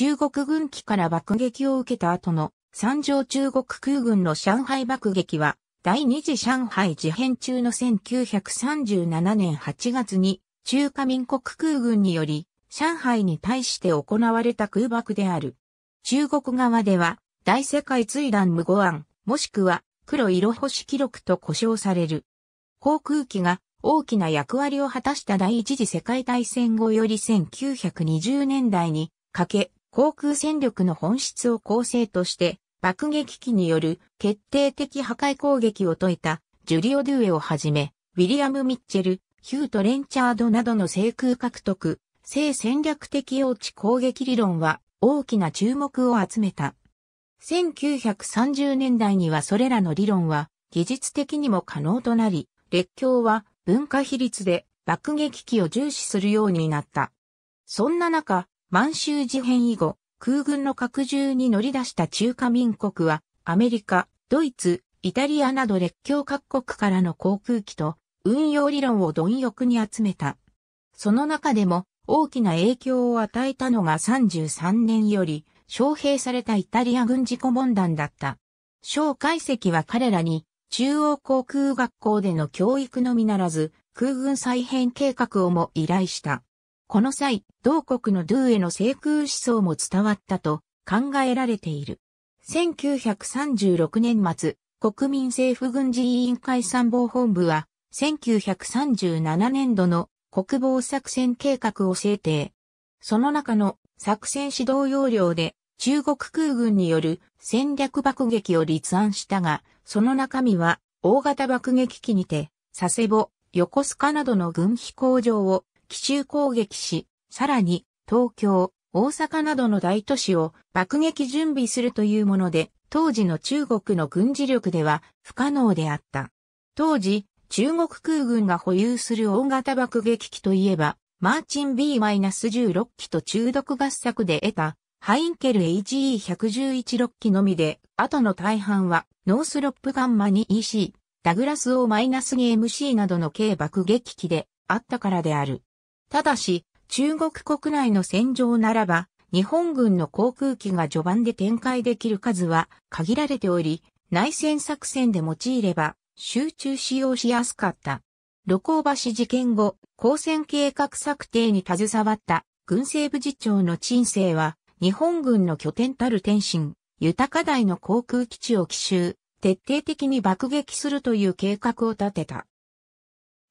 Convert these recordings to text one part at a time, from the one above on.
中国軍機から爆撃を受けた後の三条中国空軍の上海爆撃は第二次上海事変中の1937年8月に中華民国空軍により上海に対して行われた空爆である。中国側では大世界追弾無誤案もしくは黒色星記録と呼称される。航空機が大きな役割を果たした第一次世界大戦後より1920年代にかけ航空戦力の本質を構成として、爆撃機による決定的破壊攻撃を解いたジュリオ・ドゥエをはじめ、ウィリアム・ミッチェル、ヒュート・レンチャードなどの制空獲得、性戦略的用地攻撃理論は大きな注目を集めた。1930年代にはそれらの理論は技術的にも可能となり、列強は文化比率で爆撃機を重視するようになった。そんな中、満州事変以後、空軍の拡充に乗り出した中華民国は、アメリカ、ドイツ、イタリアなど列強各国からの航空機と運用理論を貪欲に集めた。その中でも大きな影響を与えたのが33年より招聘されたイタリア軍事顧問団だった。蒋介石は彼らに中央航空学校での教育のみならず空軍再編計画をも依頼した。この際、同国のドゥへの制空思想も伝わったと考えられている。1936年末、国民政府軍事委員会参謀本部は、1937年度の国防作戦計画を制定。その中の作戦指導要領で中国空軍による戦略爆撃を立案したが、その中身は大型爆撃機にて佐世保、横須賀などの軍飛行場を奇襲攻撃し、さらに東京、大阪などの大都市を爆撃準備するというもので、当時の中国の軍事力では不可能であった。当時、中国空軍が保有する大型爆撃機といえば、マーチン B-16 機と中毒合作で得たハインケル HE111-6 機のみで、後の大半はノースロップガンマ 2EC、ダグラス O-MC などの軽爆撃機であったからである。ただし、中国国内の戦場ならば、日本軍の航空機が序盤で展開できる数は限られており、内戦作戦で用いれば集中使用しやすかった。露光橋事件後、交戦計画策定に携わった軍政部次長の陳生は、日本軍の拠点たる天津、豊か台の航空基地を奇襲、徹底的に爆撃するという計画を立てた。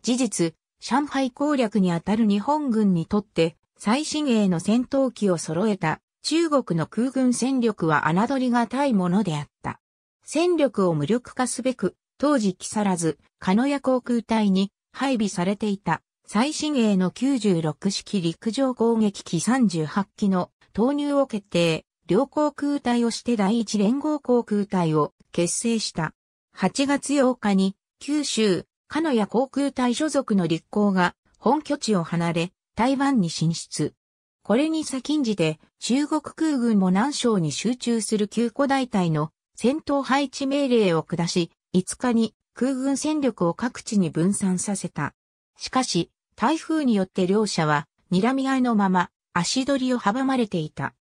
事実、上海攻略にあたる日本軍にとって最新鋭の戦闘機を揃えた中国の空軍戦力は侮りがたいものであった。戦力を無力化すべく、当時木更津、鹿屋航空隊に配備されていた最新鋭の96式陸上攻撃機38機の投入を決定、両航空隊をして第一連合航空隊を結成した。8月8日に九州、鹿屋航空隊所属の立候が本拠地を離れ台湾に進出。これに先んじて中国空軍も南省に集中する旧古大隊の戦闘配置命令を下し、5日に空軍戦力を各地に分散させた。しかし、台風によって両者は睨み合いのまま足取りを阻まれていた。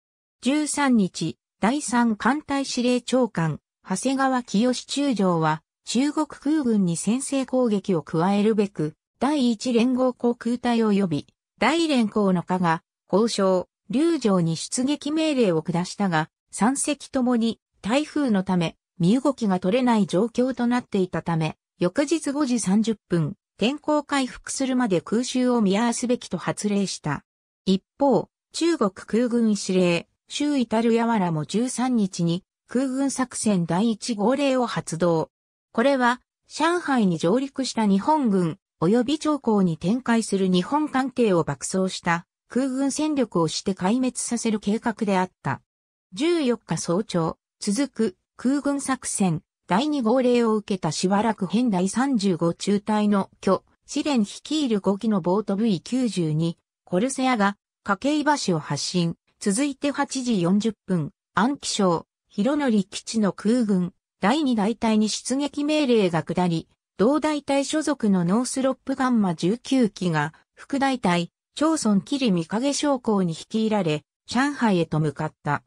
13日、第3艦隊司令長官、長谷川清中将は、中国空軍に先制攻撃を加えるべく、第一連合航空隊及び、大連航の課が、交渉、流城に出撃命令を下したが、三隻ともに、台風のため、身動きが取れない状況となっていたため、翌日5時30分、天候回復するまで空襲を見合わすべきと発令した。一方、中国空軍司令、周至るやわらも13日に、空軍作戦第一号令を発動。これは、上海に上陸した日本軍、及び長江に展開する日本関係を爆走した空軍戦力をして壊滅させる計画であった。14日早朝、続く空軍作戦第2号令を受けたしばらく編第35中隊の巨、試練率いる5機のボート V92、コルセアが、掛橋を発進。続いて8時40分、安徽省、広則基地の空軍、第2大隊に出撃命令が下り、同大隊所属のノースロップガンマ19機が、副大隊、町村霧見影将校に率いられ、上海へと向かった。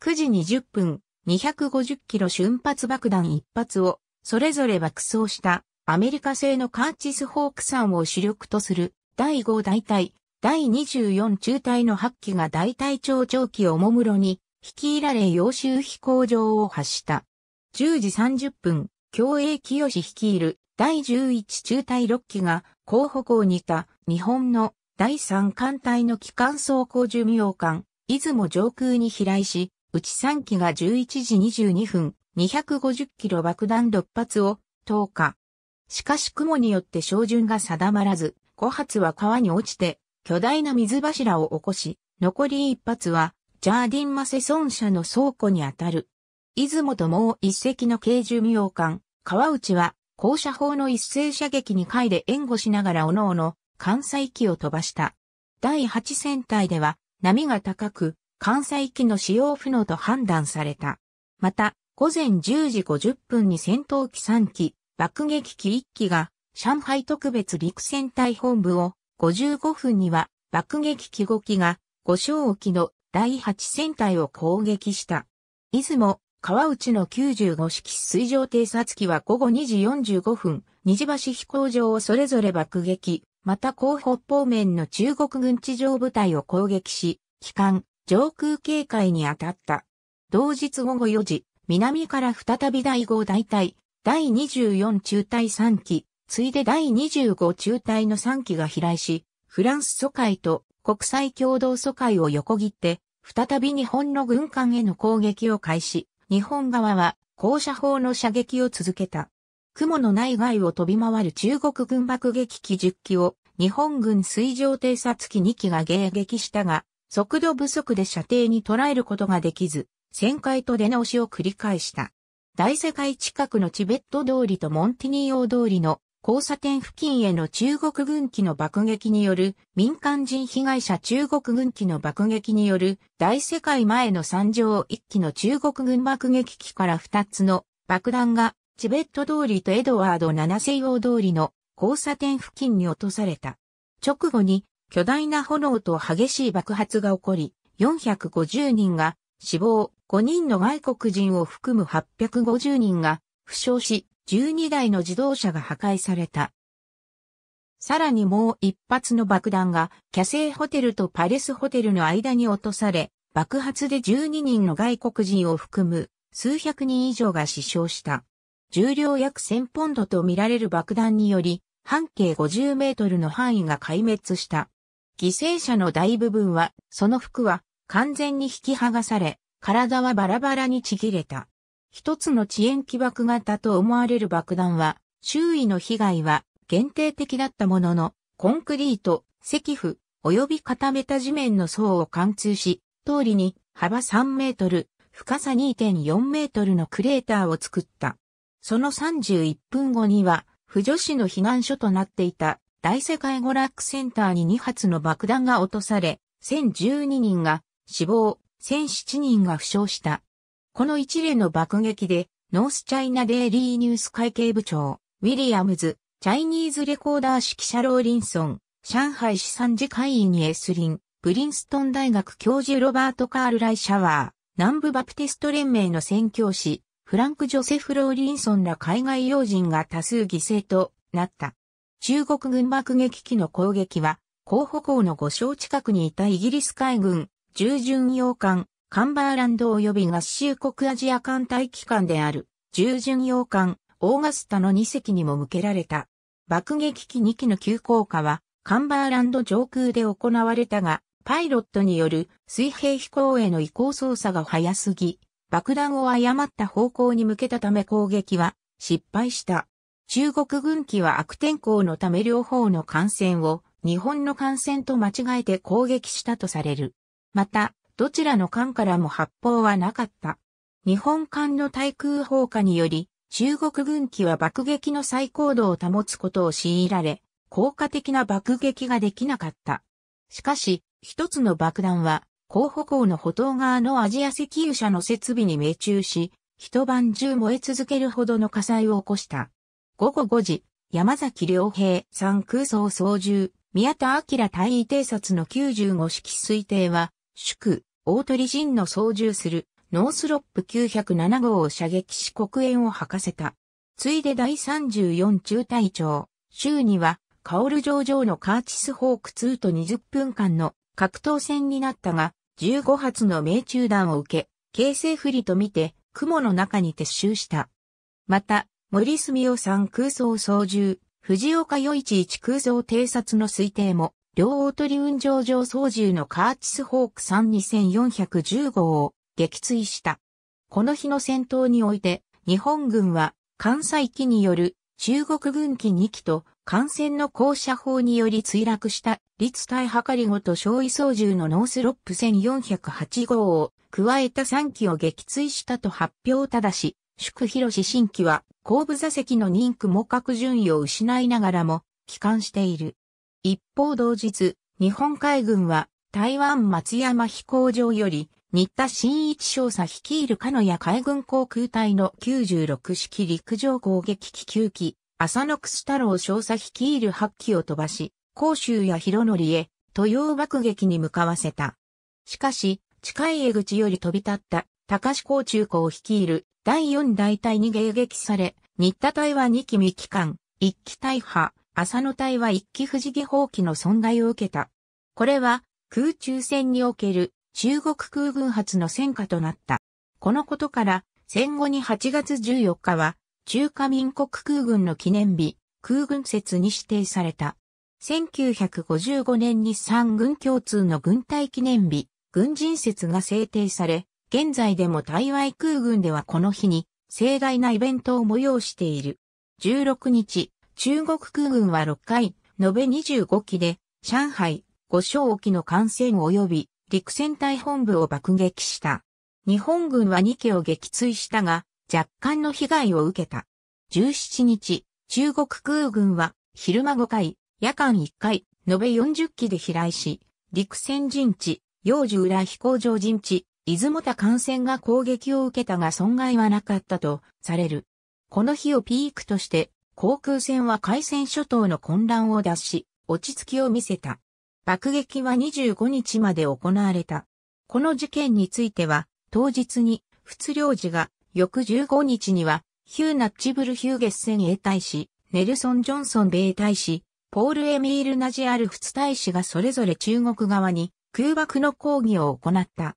9時20分、250キロ瞬発爆弾1発を、それぞれ爆走したアメリカ製のカーチス・ホークさんを主力とする第5大隊、第24中隊の8機が大隊長長期をもむろに、率いられ洋州飛行場を発した。10時30分、競泳清率いる第11中隊6機が候補校にいた日本の第3艦隊の機関走行寿命艦、出雲上空に飛来し、うち3機が11時22分、250キロ爆弾6発を投下。しかし雲によって照準が定まらず、5発は川に落ちて、巨大な水柱を起こし、残り1発は、ジャーディン・マセソン社の倉庫にあたる。出雲ともう一隻の軽巡洋艦、川内は、高射砲の一斉射撃に回で援護しながら各々、関西機を飛ばした。第8戦隊では、波が高く、関西機の使用不能と判断された。また、午前10時50分に戦闘機3機、爆撃機1機が、上海特別陸戦隊本部を、55分には、爆撃機5機が、五正沖の第8戦隊を攻撃した。出雲、川内の95式水上偵察機は午後2時45分、虹橋飛行場をそれぞれ爆撃、また後方方面の中国軍地上部隊を攻撃し、機関、上空警戒に当たった。同日午後4時、南から再び第5大隊、第24中隊3機、ついで第25中隊の3機が飛来し、フランス疎開と国際共同疎開を横切って、再び日本の軍艦への攻撃を開始。日本側は高射砲の射撃を続けた。雲の内外を飛び回る中国軍爆撃機10機を日本軍水上偵察機2機が迎撃したが、速度不足で射程に捉えることができず、旋回と出直しを繰り返した。大世界近くのチベット通りとモンティニーオ通りの交差点付近への中国軍機の爆撃による民間人被害者中国軍機の爆撃による大世界前の山上1機の中国軍爆撃機から2つの爆弾がチベット通りとエドワード7世王通りの交差点付近に落とされた。直後に巨大な炎と激しい爆発が起こり、450人が死亡、5人の外国人を含む850人が負傷し、12台の自動車が破壊された。さらにもう一発の爆弾が、キャセイホテルとパレスホテルの間に落とされ、爆発で12人の外国人を含む数百人以上が死傷した。重量約1000ポンドと見られる爆弾により、半径50メートルの範囲が壊滅した。犠牲者の大部分は、その服は完全に引き剥がされ、体はバラバラにちぎれた。一つの遅延起爆型と思われる爆弾は、周囲の被害は限定的だったものの、コンクリート、石符、及び固めた地面の層を貫通し、通りに幅3メートル、深さ2.4メートルのクレーターを作った。その31分後には、不女子の避難所となっていた大世界娯楽センターに2発の爆弾が落とされ、1012人が死亡、1007人が負傷した。この一連の爆撃で、ノースチャイナデイリーニュース会計部長、ウィリアムズ、チャイニーズレコーダー指揮者ローリンソン、上海資産次会員エスリン、プリンストン大学教授ロバート・カール・ライ・シャワー、南部バプテスト連盟の宣教師、フランク・ジョセフ・ローリンソンら海外要人が多数犠牲となった。中国軍爆撃機の攻撃は、候補校の5章近くにいたイギリス海軍、従巡洋艦、カンバーランド及び合衆国アジア艦隊機関である、従巡洋艦、オーガスタの2隻にも向けられた。爆撃機2機の急降下は、カンバーランド上空で行われたが、パイロットによる水平飛行への移行操作が早すぎ、爆弾を誤った方向に向けたため攻撃は失敗した。中国軍機は悪天候のため両方の艦船を日本の艦船と間違えて攻撃したとされる。また、どちらの艦からも発砲はなかった。日本艦の対空砲火により、中国軍機は爆撃の最高度を保つことを強いられ、効果的な爆撃ができなかった。しかし、一つの爆弾は、候補港の歩道側のアジア石油車の設備に命中し、一晩中燃え続けるほどの火災を起こした。午後5時、山崎良平三空想操縦、宮田明大尉偵察の95式推定は、祝、大鳥神の操縦するノースロップ907号を射撃し黒煙を吐かせた。ついで第34中隊長、州には、カオル上々のカーチスホーク2と20分間の格闘戦になったが、15発の命中弾を受け、形勢不利と見て、雲の中に撤収した。また、森住夫さん空想操縦、藤岡与一一空想偵察の推定も、両大鳥運上上操縦のカーチスホーク32410号を撃墜した。この日の戦闘において、日本軍は関西機による中国軍機2機と艦船の降車砲により墜落した立体測りごと焼夷操縦のノースロップ1408号を加えた3機を撃墜したと発表ただし、宿広志新機は後部座席の人区も各順位を失いながらも帰還している。一方同日、日本海軍は台湾松山飛行場より、新田新一少佐率いる鹿屋海軍航空隊の96式陸上攻撃機9機、浅野楠太郎少佐率いる8機を飛ばし、甲州や広則へ、豊洋爆撃に向かわせた。しかし、近い江口より飛び立った、高志港中を率いる第4大隊に迎撃され、新田隊は2機未機関、1機大破、浅野隊は一機不時技放機の損害を受けた。これは空中戦における中国空軍発の戦果となった。このことから戦後に8月14日は中華民国空軍の記念日、空軍節に指定された。1955年に三軍共通の軍隊記念日、軍人節が制定され、現在でも台湾空軍ではこの日に盛大なイベントを催している。16日、中国空軍は6回、延べ25機で、上海、五小沖の艦船及び陸戦隊本部を爆撃した。日本軍は2機を撃墜したが、若干の被害を受けた。17日、中国空軍は昼間5回、夜間1回、延べ40機で飛来し、陸戦陣地、幼樹浦飛行場陣地、出雲田艦船が攻撃を受けたが損害はなかったとされる。この日をピークとして航空船は海戦諸島の混乱を脱し、落ち着きを見せた。爆撃は25日まで行われた。この事件については、当日に、仏領事が、翌15日には、ヒュー・ナッチブル・ヒューゲッセン英大使、ネルソン・ジョンソン米大使、ポール・エミール・ナジアル仏大使がそれぞれ中国側に空爆の抗議を行った。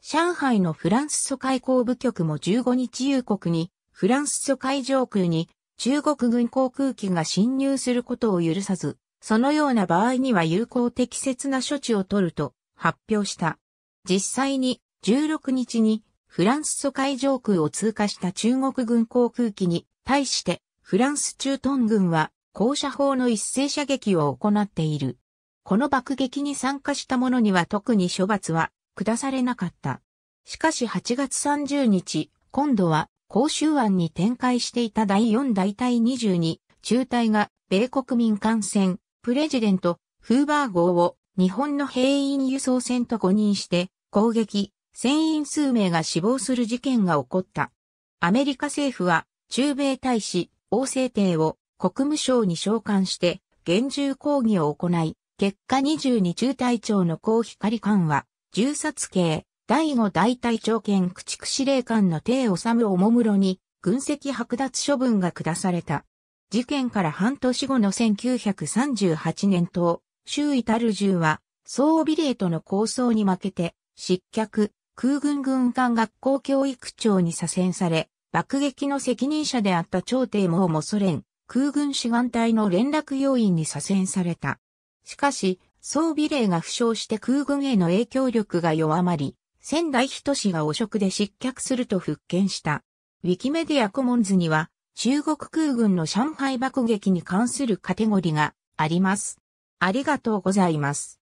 上海のフランス疎開港部局も15日夕刻に、フランス疎開上空に中国軍航空機が侵入することを許さず、そのような場合には有効適切な処置を取ると発表した。実際に16日にフランス疎海上空を通過した中国軍航空機に対してフランス駐屯軍は高射砲の一斉射撃を行っている。この爆撃に参加した者には特に処罰は下されなかった。しかし8月30日、今度は公州湾に展開していた第4大隊22、中隊が米国民艦船、プレジデント、フーバー号を日本の兵員輸送船と誤認して攻撃、船員数名が死亡する事件が起こった。アメリカ政府は中米大使、王政帝を国務省に召喚して厳重抗議を行い、結果22中隊長の高光艦は、銃殺刑、第五大隊長兼駆逐司令官の帝治おもむろに、軍籍剥奪処分が下された。事件から半年後の1938年と、周囲たる銃は、総ビレーとの抗争に負けて、失脚、空軍軍艦学校教育長に左遷され、爆撃の責任者であった朝廷ももソ連、空軍志願隊の連絡要員に左遷された。しかし、総ビレーが負傷して空軍への影響力が弱まり、仙台人氏が汚職で失脚すると復権した。ウィキメディアコモンズには、中国空軍の上海爆撃に関するカテゴリがあります。ありがとうございます。